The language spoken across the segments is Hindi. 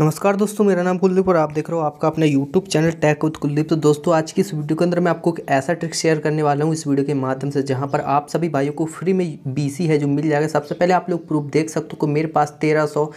नमस्कार दोस्तों मेरा नाम कुलदीप और आप देख रहे हो आपका अपना YouTube channel tech with Kuldeep तो दोस्तों आज की इस वीडियो के अंदर मैं आपको एक ऐसा ट्रिक शेयर करने वाला हूँ इस वीडियो के माध्यम से जहाँ पर आप सभी भाइयों को फ्री में बीसी है जो मिल जाएगा सबसे पहले आप लोग प्रूफ देख सकते हो मेरे पास तेरह सौ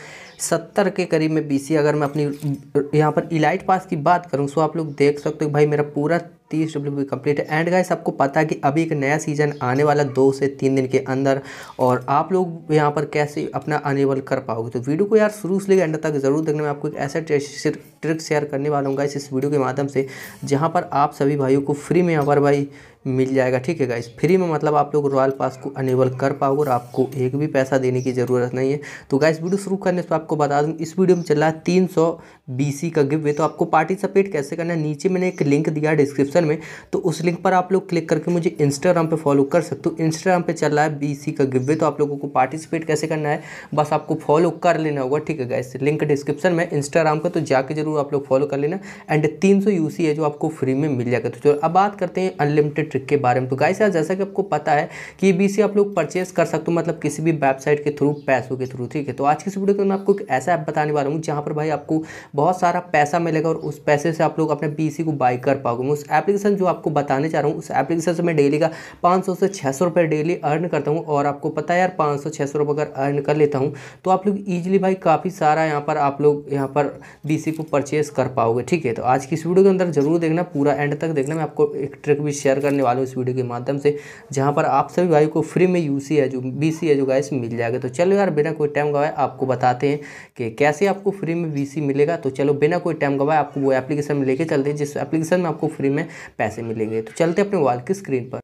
सत्तर के करीब में बीसी अगर मैं अपनी यहाँ पर इलाइट पास की बात करूँ सो आप लोग देख सकते हो भाई मेरा पूरा तीस डब्ल्यू बी कम्प्लीट है एंड गाइस आपको पता है कि अभी एक नया सीज़न आने वाला दो से तीन दिन के अंदर और आप लोग यहाँ पर कैसे अपना अनेबल कर पाओगे तो वीडियो को यार शुरू से लेकर एंड तक ज़रूर देखने में आपको एक ऐसा ट्रिक शेयर करने वाला हूँ गाइस इस वीडियो के माध्यम से जहाँ पर आप सभी भाइयों को फ्री में यहाँ पर भाई मिल जाएगा ठीक है गाइस फ्री में मतलब आप लोग रॉयल पास को अनेबल कर पाओगे और आपको एक भी पैसा देने की ज़रूरत नहीं है तो गाइस वीडियो शुरू करने से आपको बता दूँ इस वीडियो में चल रहा है तीन सी का गिव वे तो आपको पार्टिसिपेट कैसे करना है नीचे मैंने एक लिंक दिया डिस्क्रिप्शन में तो उस लिंक पर आप लोग क्लिक करके मुझे इंस्टाग्राम पर फॉलो कर सकते हो इंस्टाग्राम पर चल रहा है बी का गिव वे तो आप लोगों को पार्टिसिपेट कैसे करना है बस आपको फॉलो कर लेना होगा ठीक है गाइस लिंक डिस्क्रिप्शन में इंस्टाग्राम का तो जाके जरूर आप लोग फॉलो कर लेना एंड तीन सौ है जो आपको फ्री में मिल जाएगा तो चलो अब बात करते हैं अनलिमिटेड ट्रिक के बारे में तो गाइस यार जैसा कि आपको पता है कि ये बीसी आप लोग परचेस कर सकते हो मतलब किसी भी वेबसाइट के थ्रू पैसों के थ्रू ठीक है तो आज की इस वीडियो के मैं आपको एक ऐसा ऐप बताने वाला हूँ जहाँ पर भाई आपको बहुत सारा पैसा मिलेगा और उस पैसे से आप लोग अपने बी को बाई कर पाओगे उस एप्लीकेशन जो आपको बताने चाह रहा हूँ उस एप्लीकेशन से मैं डेली का पाँच से छः सौ डेली अर्न करता हूँ और आपको पता है यार पाँच सौ छः सौ अगर अर्न कर लेता हूँ तो आप लोग ईजिली भाई काफ़ी सारा यहाँ पर आप लोग यहाँ पर बी को परचेस कर पाओगे ठीक है तो आज की इस वीडियो के अंदर जरूर देखना पूरा एंड तक देखना मैं आपको एक ट्रिक भी शेयर करने मिलने वाले इस वीडियो के माध्यम से जहाँ पर आप सभी भाई को फ्री में U C edu B C edu guys मिल जाएगा तो चलो यार बिना कोई टाइम गवाए आपको बताते हैं कि कैसे आपको फ्री में बी सी मिलेगा तो चलो बिना कोई टाइम गवाए आपको वो एप्लीकेशन में लेके चलते हैं जिस एप्लीकेशन में आपको फ्री में पैसे मिलेंगे तो चलते अपने मोबाइल की स्क्रीन पर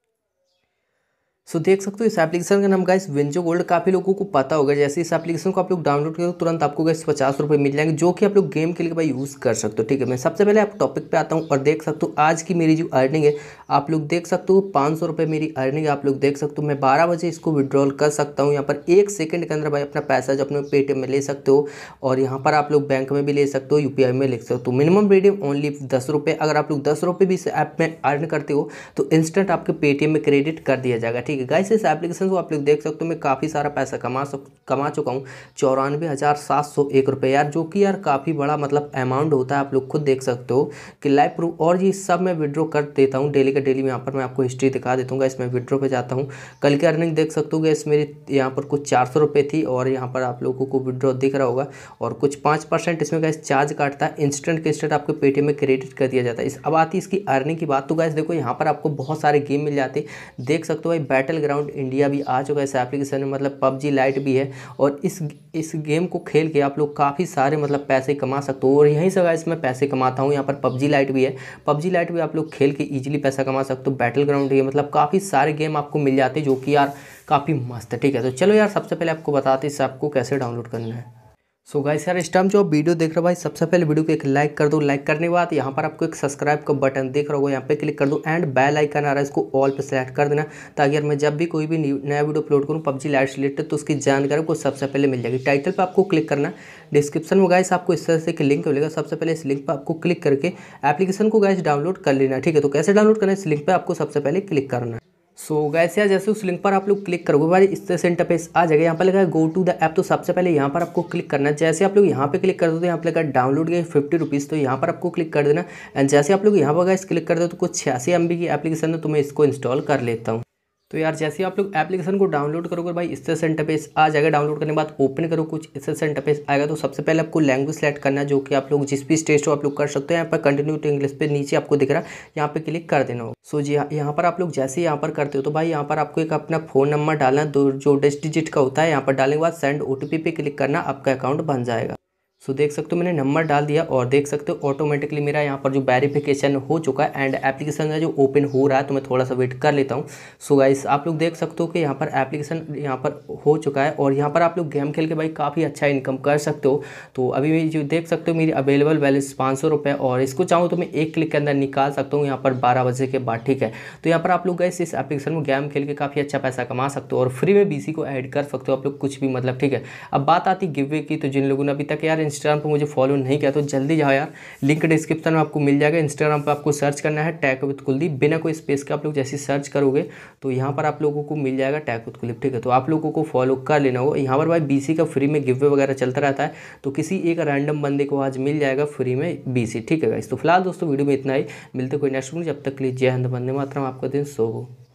सो देख सकते हो इस एप्लीकेशन का नाम गाइस वेंजो गोल्ड काफ़ी लोगों को पता होगा जैसे इस एप्लीकेशन को आप लोग डाउनलोड करो तुरंत आपको गैस पचास रुपये मिल जाएंगे जो कि आप लोग गेम के लिए भाई यूज़ कर सकते हो ठीक है मैं सबसे पहले आप टॉपिक पे आता हूँ और देख सकते हो आज की मेरी जो अर्निंग है आप लोग देख सकते हो पाँच सौ मेरी अर्निंग आप लोग देख सकते हो मैं बारह बजे इसको विड्रॉल कर सकता हूँ यहाँ पर एक सेकेंड के अंदर भाई अपना पैसा जो अपने पेटीएम में ले सकते हो और यहाँ पर आप लोग बैंक में भी ले सकते हो यू में ले सकते हो मिनिमम रेडियम ओनली दस अगर आप लोग दस भी इस ऐप में अर्न करते हो तो इंस्टेंट आपके पेटीएम में क्रेडिट कर दिया जाएगा ठीक ठीक है गाइस इस एप्लीकेशन को आप लोग देख सकते हो मैं काफ़ी सारा पैसा कमा सक कमा चुका हूँ चौरानवे हज़ार सात सौ एक रुपये यार जो कि यार काफ़ी बड़ा मतलब अमाउंट होता है आप लोग खुद देख सकते हो कि लाइव प्रूफ और ये सब मैं विड्रो कर देता हूँ डेली का डेली यहाँ पर मैं आपको हिस्ट्री दिखा देता हूँ गाइस मैं विड्रो पर जाता हूँ कल की अर्निंग देख सकते हो गैस मेरी यहाँ पर कुछ चार सौ रुपये थी और यहाँ पर आप लोगों को विड्रो दिख रहा होगा और कुछ पाँच परसेंट इसमें गैस चार्ज काटता है इंस्टेंट के इंस्टेंट आपके पेटीएम में क्रेडिट कर दिया जाता है अब आती है इसकी अर्निंग की बात तो गैस देखो यहाँ पर आपको बहुत सारे गेम मिल जाते देख सकते हो भाई बैट बैटल ग्राउंड इंडिया भी आ चुका है इस एप्लीकेशन में मतलब पबजी लाइट भी है और इस इस गेम को खेल के आप लोग काफ़ी सारे मतलब पैसे कमा सकते हो और यहीं से गाइस मैं पैसे कमाता हूँ यहाँ पर पबजी लाइट भी है पबजी लाइट भी आप लोग खेल के ईजिली पैसा कमा सकते हो बैटल ग्राउंड ये मतलब काफ़ी सारे गेम आपको मिल जाते हैं जो कि यार काफ़ी मस्त है ठीक है तो चलो यार सबसे पहले आपको बताते हैं इस ऐप को कैसे डाउनलोड करना है सो गाइस यार इस टाइम जो वीडियो देख रहे हो भाई सबसे पहले वीडियो को एक लाइक कर दो लाइक करने के बाद यहाँ पर आपको एक सब्सक्राइब का बटन देख रहा होगा यहाँ पे क्लिक कर दो एंड बेल आइकन आ रहा है इसको ऑल पे सेलेक्ट कर देना ताकि यार मैं जब भी कोई भी नया वीडियो अपलोड करूँ पबजी लाइट रिलेटेड तो उसकी जानकारी आपको सबसे पहले मिल जाएगी टाइटल पर आपको क्लिक करना डिस्क्रिप्शन में गाइस आपको इस तरह से एक लिंक मिलेगा सबसे पहले इस लिंक पर आपको क्लिक करके एप्लीकेशन को गाइस डाउनलोड कर लेना ठीक है तो कैसे डाउनलोड करना है इस लिंक पर आपको सबसे पहले क्लिक करना है सो so, गैस जैसे उस लिंक पर आप लोग क्लिक करोगे भाई इस तरह से इंटरफेस आ जाएगा यहाँ पर लगा गो टू द ऐप तो सबसे पहले यहाँ पर आपको क्लिक करना है जैसे आप लोग यहाँ पे क्लिक कर दो तो यहाँ पर लगा डाउनलोड गए फिफ्टी रुपीज़ तो यहाँ पर आपको क्लिक कर देना एंड जैसे आप लोग यहाँ पर गए क्लिक कर दो तो कुछ छियासी एम की एप्लीकेशन है तो मैं इसको इंस्टॉल कर लेता हूँ तो यार जैसे आप लोग एप्लीकेशन को डाउनलोड करोगे भाई इससे सेंटरपेज आ जाएगा डाउनलोड करने के बाद ओपन करो कुछ इससे सेंटरपेज आएगा तो सबसे पहले आपको लैंग्वेज सेलेक्ट करना है जो कि आप लोग जिस भी स्टेज हो आप लोग कर सकते हैं यहाँ पर कंटिन्यू टू इंग्लिश पे नीचे आपको दिख रहा है यहाँ पे क्लिक कर देना हो सो जी हाँ, यहाँ पर आप लोग जैसे यहाँ पर करते हो तो भाई यहाँ पर आपको एक अपना फोन नंबर डालना जो डिस्ट डिजिट का होता है यहाँ पर डालने के बाद सेंड ओ पे क्लिक करना आपका अकाउंट बन जाएगा सो देख सकते हो मैंने नंबर डाल दिया और देख सकते हो ऑटोमेटिकली मेरा यहाँ पर जो वेरिफिकेशन हो चुका है एंड एप्लीकेशन का जो ओपन हो रहा है तो मैं थोड़ा सा वेट कर लेता हूँ सो गाइस आप लोग देख सकते हो कि यहाँ पर एप्लीकेशन यहाँ पर हो चुका है और यहाँ पर आप लोग गेम खेल के भाई काफ़ी अच्छा इनकम कर सकते हो तो अभी जो देख सकते हो मेरी अवेलेबल बैलेंस पाँच सौ और इसको चाहूँ तो मैं एक क्लिक के अंदर निकाल सकता हूँ यहाँ पर बारह बजे के बाद ठीक है तो यहाँ पर आप लोग गाइस इस एप्लीकेशन में गेम खेल के काफ़ी अच्छा पैसा कमा सकते हो और फ्री में बी को एड कर सकते हो आप लोग कुछ भी मतलब ठीक है अब बात आती गिवे की तो जिन लोगों ने अभी तक यार इंस्टाग्राम पर मुझे फॉलो नहीं किया तो जल्दी जाओ यार लिंक डिस्क्रिप्शन में आपको मिल जाएगा इंस्टाग्राम पर आपको सर्च करना है टैग विथ कुलदीप बिना कोई स्पेस के आप लोग जैसे सर्च करोगे तो यहाँ पर आप लोगों को मिल जाएगा टैग विथ कुलदीप ठीक है तो आप लोगों को फॉलो कर लेना होगा यहाँ पर भाई बी का फ्री में गिवे वगैरह चलता रहता है तो किसी एक रैंडम बंदे को आज मिल जाएगा फ्री में बी ठीक है इस तो फिलहाल दोस्तों वीडियो में इतना ही मिलते कोई नेक्स्ट जब तक के लिए जय हिंद बंदे मात्र आपका दिन सो